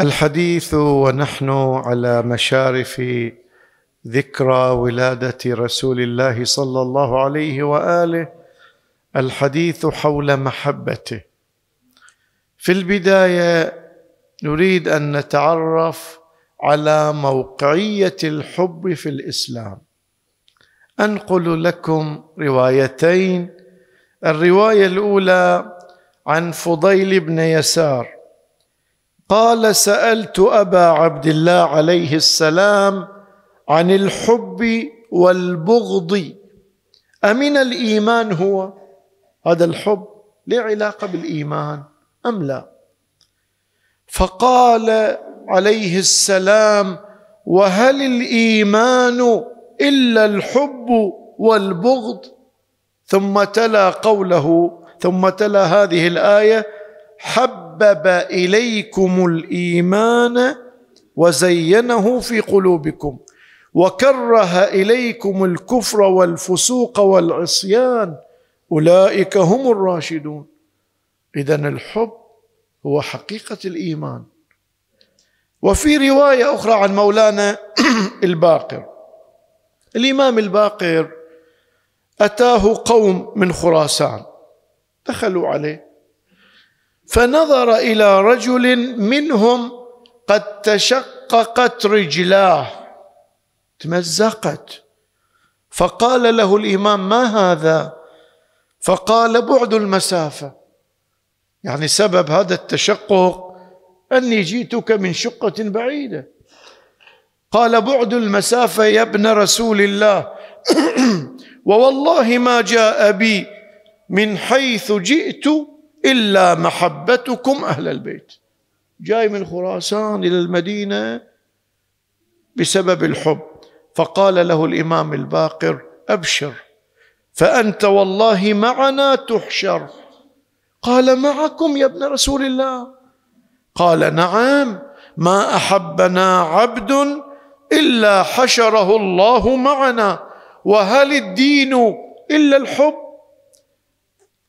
الحديث ونحن على مشارف ذكرى ولاده رسول الله صلى الله عليه واله الحديث حول محبته في البدايه نريد ان نتعرف على موقعيه الحب في الاسلام انقل لكم روايتين الروايه الاولى عن فضيل بن يسار قال سالت ابا عبد الله عليه السلام عن الحب والبغض امن الايمان هو هذا الحب له علاقه بالايمان ام لا فقال عليه السلام وهل الايمان الا الحب والبغض ثم تلا قوله ثم تلا هذه الايه حب حبب اليكم الايمان وزينه في قلوبكم وكره اليكم الكفر والفسوق والعصيان اولئك هم الراشدون اذا الحب هو حقيقه الايمان وفي روايه اخرى عن مولانا الباقر الامام الباقر اتاه قوم من خراسان دخلوا عليه فنظر الى رجل منهم قد تشققت رجلاه تمزقت فقال له الامام ما هذا فقال بعد المسافه يعني سبب هذا التشقق اني جئتك من شقه بعيده قال بعد المسافه يا ابن رسول الله ووالله ما جاء بي من حيث جئت إلا محبتكم أهل البيت جاي من خراسان إلى المدينة بسبب الحب فقال له الإمام الباقر أبشر فأنت والله معنا تحشر قال معكم يا ابن رسول الله قال نعم ما أحبنا عبد إلا حشره الله معنا وهل الدين إلا الحب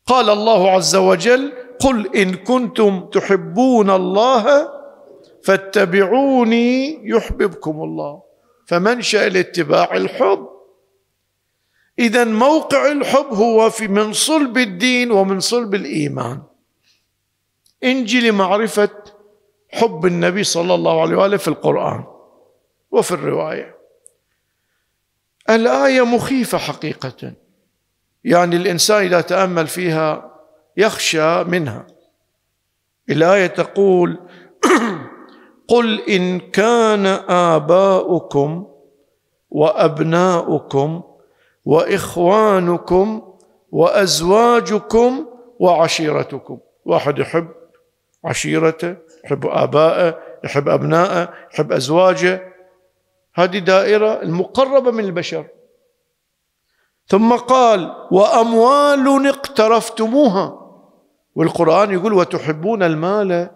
قال الله عز وجل قل ان كنتم تحبون الله فاتبعوني يحببكم الله فمنشا الاتباع الحب اذا موقع الحب هو في من صلب الدين ومن صلب الايمان انجي لمعرفه حب النبي صلى الله عليه واله في القران وفي الروايه الايه مخيفه حقيقه يعني الانسان اذا تامل فيها يخشى منها الايه تقول قل ان كان اباؤكم وابناؤكم واخوانكم وازواجكم وعشيرتكم واحد يحب عشيرته يحب ابائه يحب ابنائه يحب ازواجه هذه دائره المقربه من البشر ثم قال واموال اقترفتموها والقران يقول وتحبون المال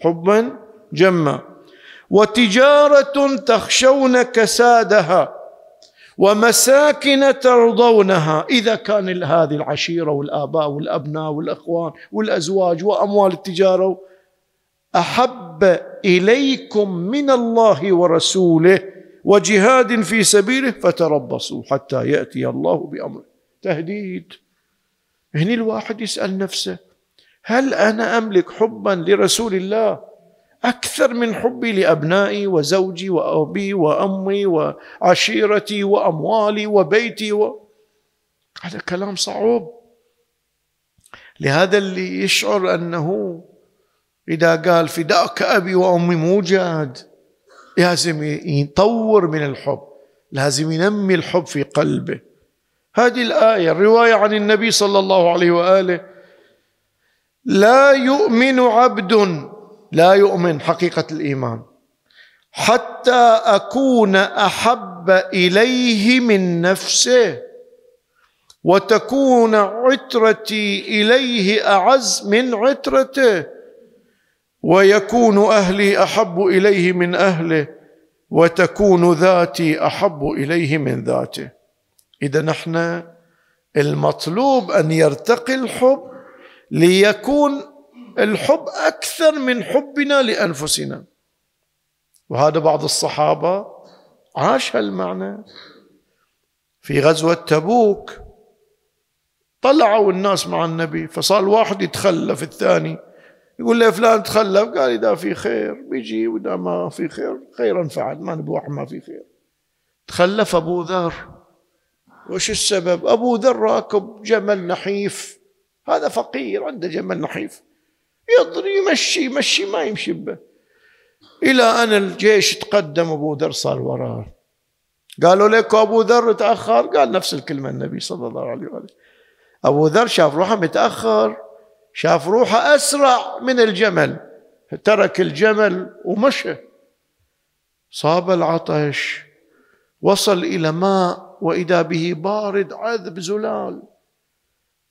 حبا جما وتجاره تخشون كسادها ومساكن ترضونها اذا كان هذه العشيره والاباء والابناء والاخوان والازواج واموال التجاره احب اليكم من الله ورسوله وجهاد في سبيله فتربصوا حتى ياتي الله بامره تهديد هنا الواحد يسال نفسه هل انا املك حبا لرسول الله اكثر من حبي لابنائي وزوجي وابي وامي وعشيرتي واموالي وبيتي و... هذا كلام صعوب لهذا اللي يشعر انه اذا قال فداك ابي وامي موجاد لازم يطور من الحب لازم ينمي الحب في قلبه هذه الآية الرواية عن النبي صلى الله عليه وآله لا يؤمن عبد لا يؤمن حقيقة الإيمان حتى أكون أحب إليه من نفسه وتكون عترتي إليه أعز من عترته ويكون اهلي احب اليه من اهله وتكون ذاتي احب اليه من ذاته اذا نحن المطلوب ان يرتقي الحب ليكون الحب اكثر من حبنا لانفسنا وهذا بعض الصحابه عاش هالمعنى في غزوه تبوك طلعوا الناس مع النبي فصار واحد يتخلف الثاني يقول له فلان تخلف قال اذا في خير بيجي واذا ما في خير خيرا فعل ما نبوح ما في خير تخلف ابو ذر وش السبب؟ ابو ذر راكب جمل نحيف هذا فقير عنده جمل نحيف يضري يمشي يمشي ما يمشي به الى ان الجيش تقدم ابو ذر صار وراه قالوا لك ابو ذر تاخر قال نفس الكلمه النبي صلى الله عليه وسلم ابو ذر شاف روحه متاخر شاف روحه أسرع من الجمل ترك الجمل ومشى صاب العطش وصل إلى ماء وإذا به بارد عذب زلال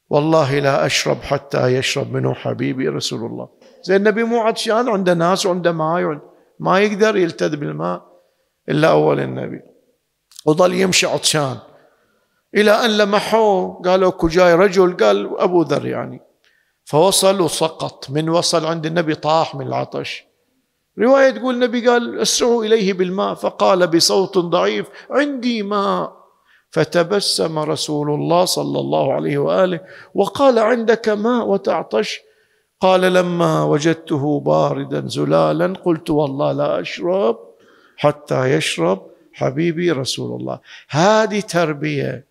والله لا أشرب حتى يشرب منه حبيبي رسول الله زي النبي مو عطشان عنده ناس وعنده ماء ما يقدر يلتذ بالماء إلا أول النبي وظل يمشي عطشان إلى أن لمحوه قالوا كجاي رجل قال أبو ذر يعني فوصل وسقط من وصل عند النبي طاح من العطش رواية تقول النبي قال اسرعوا إليه بالماء فقال بصوت ضعيف عندي ماء فتبسم رسول الله صلى الله عليه وآله وقال عندك ماء وتعطش قال لما وجدته باردا زلالا قلت والله لا أشرب حتى يشرب حبيبي رسول الله هذه تربية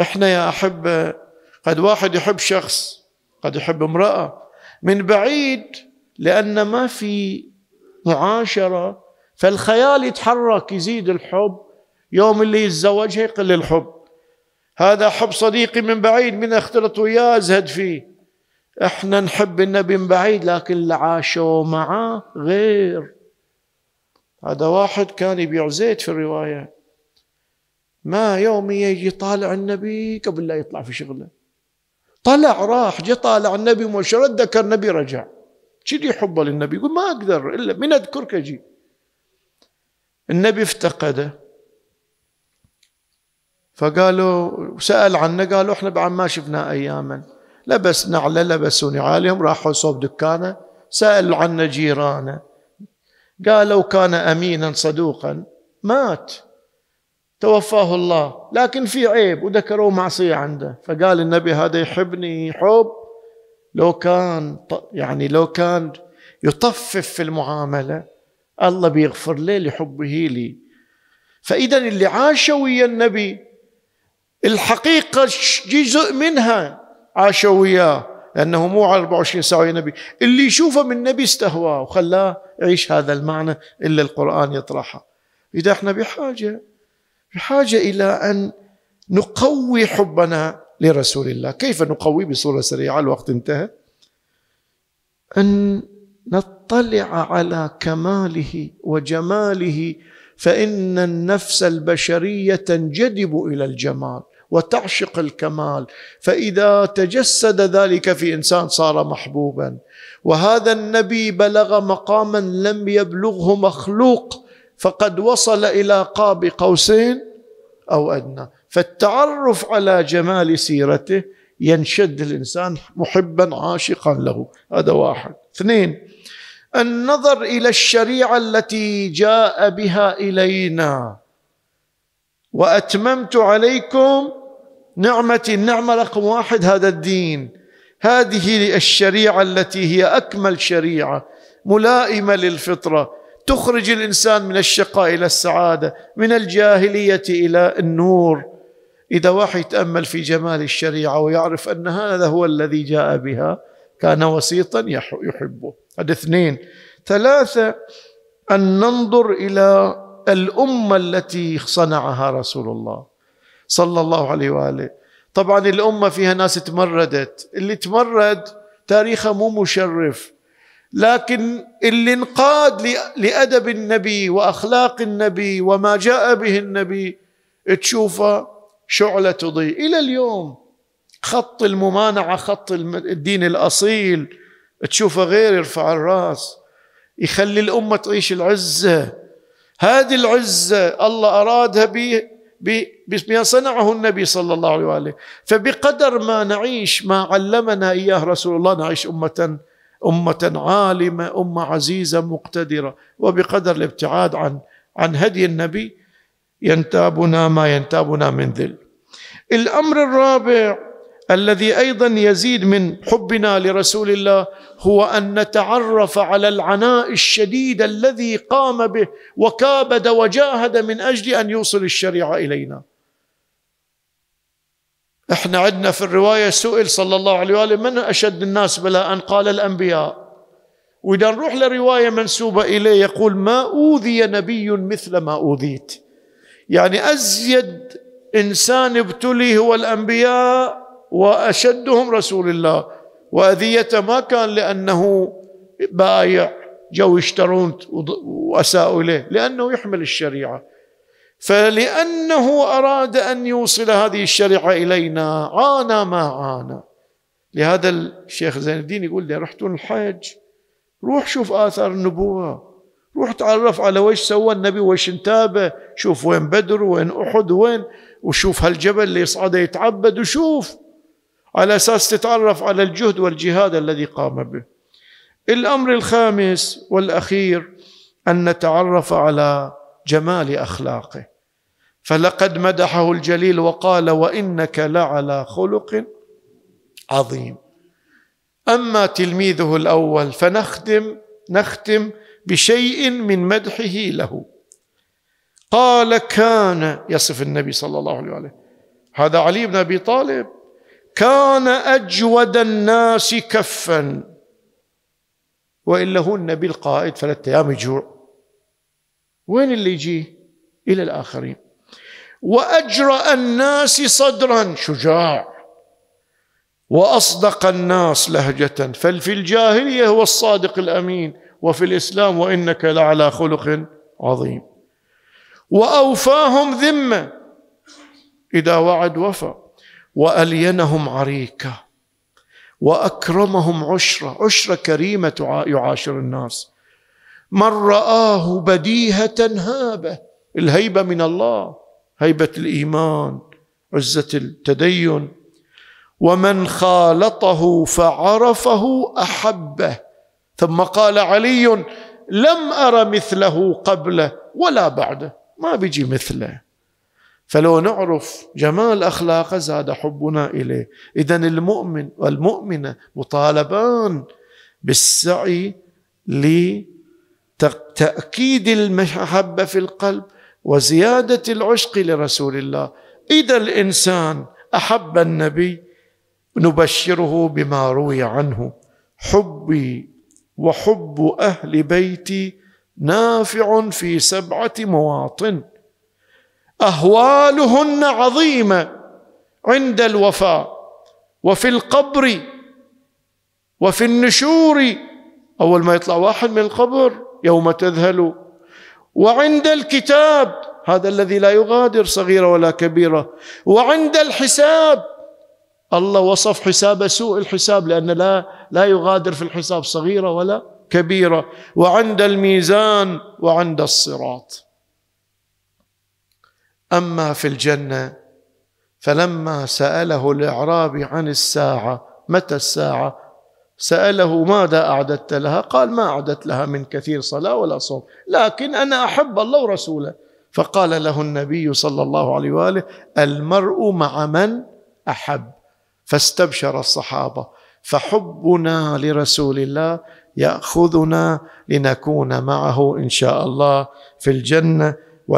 احنا يا أحبة قد واحد يحب شخص قد يحب امرأة من بعيد لأن ما في معاشرة فالخيال يتحرك يزيد الحب يوم اللي يتزوجها يقل الحب هذا حب صديقي من بعيد من اختلط وياه ازهد فيه احنا نحب النبي من بعيد لكن اللي عاشوا معاه غير هذا واحد كان يبيع زيت في الروايه ما يوم يجي طالع النبي قبل لا يطلع في شغله طلع راح جه طالع النبي مباشرة ذكر النبي رجع كذي حبه للنبي يقول ما أقدر إلا من أذكرك أجي النبي افتقده فقالوا سأل عنه قالوا احنا بعد ما شفناه أياما لبس نعله لبسوا نعالهم راحوا صوب دكانه سألوا عنه جيرانه قالوا كان أمينا صدوقا مات توفاه الله لكن في عيب وذكروا معصية عنده فقال النبي هذا يحبني حب لو كان يعني لو كان يطفف في المعاملة الله بيغفر لي لحبه لي فإذا اللي عاشوا ويا النبي الحقيقة جزء منها عاشوا وياه لأنه مو على 24 ساعة ويا النبي اللي يشوفه من النبي استهواه وخلاه يعيش هذا المعنى إلا القرآن يطرحه إذا احنا بحاجة الحاجه الى ان نقوي حبنا لرسول الله، كيف نقوي بصوره سريعه الوقت انتهى؟ ان نطلع على كماله وجماله فان النفس البشريه تنجذب الى الجمال وتعشق الكمال فاذا تجسد ذلك في انسان صار محبوبا وهذا النبي بلغ مقاما لم يبلغه مخلوق فقد وصل الى قاب قوسين او ادنى فالتعرف على جمال سيرته ينشد الانسان محبا عاشقا له هذا واحد اثنين النظر الى الشريعه التي جاء بها الينا واتممت عليكم نعمتي النعمه رقم واحد هذا الدين هذه الشريعه التي هي اكمل شريعه ملائمه للفطره تخرج الانسان من الشقاء الى السعاده من الجاهليه الى النور اذا واحد يتامل في جمال الشريعه ويعرف ان هذا هو الذي جاء بها كان وسيطا يحبه هذا اثنين ثلاثه ان ننظر الى الامه التي صنعها رسول الله صلى الله عليه واله طبعا الامه فيها ناس تمردت اللي تمرد تاريخه مو مشرف لكن الانقاد لادب النبي واخلاق النبي وما جاء به النبي تشوفه شعله تضيء الى اليوم خط الممانعه خط الدين الاصيل تشوفه غير يرفع الراس يخلي الامه تعيش العزه هذه العزه الله ارادها بما صنعه النبي صلى الله عليه واله فبقدر ما نعيش ما علمنا اياه رسول الله نعيش امه أمة عالمة أمة عزيزة مقتدرة وبقدر الابتعاد عن عن هدي النبي ينتابنا ما ينتابنا من ذل الأمر الرابع الذي أيضا يزيد من حبنا لرسول الله هو أن نتعرف على العناء الشديد الذي قام به وكابد وجاهد من أجل أن يوصل الشريعة إلينا احنا عندنا في الرواية سئل صلى الله عليه وآله من أشد الناس بلاء قال الأنبياء وإذا نروح لرواية منسوبة إليه يقول ما أوذي نبي مثل ما أوذيت يعني أزيد إنسان ابتلي هو الأنبياء وأشدهم رسول الله وأذيته ما كان لأنه بايع جو يشترون وأساءوا إليه لأنه يحمل الشريعة فلأنه أراد أن يوصل هذه الشريعة إلينا عانى ما عانى لهذا الشيخ زين الدين يقول لي رحتون الحج روح شوف آثار النبوة روح تعرف على وش سوى النبي وش انتابه شوف وين بدر وين أحد وين وشوف هالجبل اللي يصعده يتعبد وشوف على أساس تتعرف على الجهد والجهاد الذي قام به الأمر الخامس والأخير أن نتعرف على جمال اخلاقه فلقد مدحه الجليل وقال وانك لعلى خلق عظيم اما تلميذه الاول فنختم نختم بشيء من مدحه له قال كان يصف النبي صلى الله عليه وسلم هذا علي بن ابي طالب كان اجود الناس كفا والا هو النبي القائد ثلاثة ايام يجوع وين اللي يجي إلى الآخرين وأجرأ الناس صدرا شجاع وأصدق الناس لهجة ففي الجاهلية هو الصادق الأمين وفي الإسلام وإنك لعلى خلق عظيم وأوفاهم ذمة إذا وعد وفى وألينهم عريكة وأكرمهم عشرة عشرة كريمة يعاشر الناس من رآه بديهة هابة الهيبة من الله هيبة الإيمان عزة التدين ومن خالطه فعرفه أحبه ثم قال علي لم أر مثله قبله ولا بعده ما بيجي مثله فلو نعرف جمال أخلاقه زاد حبنا إليه إذا المؤمن والمؤمنة مطالبان بالسعي لي تأكيد المحبة في القلب وزيادة العشق لرسول الله إذا الإنسان أحب النبي نبشره بما روي عنه حبي وحب أهل بيتي نافع في سبعة مواطن أهوالهن عظيمة عند الوفاء وفي القبر وفي النشور أول ما يطلع واحد من القبر يوم تذهل وعند الكتاب هذا الذي لا يغادر صغيره ولا كبيره وعند الحساب الله وصف حساب سوء الحساب لان لا لا يغادر في الحساب صغيره ولا كبيره وعند الميزان وعند الصراط اما في الجنه فلما ساله الاعرابي عن الساعه متى الساعه سأله ماذا أعددت لها؟ قال ما أعددت لها من كثير صلاة ولا صوم، لكن أنا أحب الله ورسوله، فقال له النبي صلى الله عليه واله: المرء مع من أحب، فاستبشر الصحابة، فحبنا لرسول الله يأخذنا لنكون معه إن شاء الله في الجنة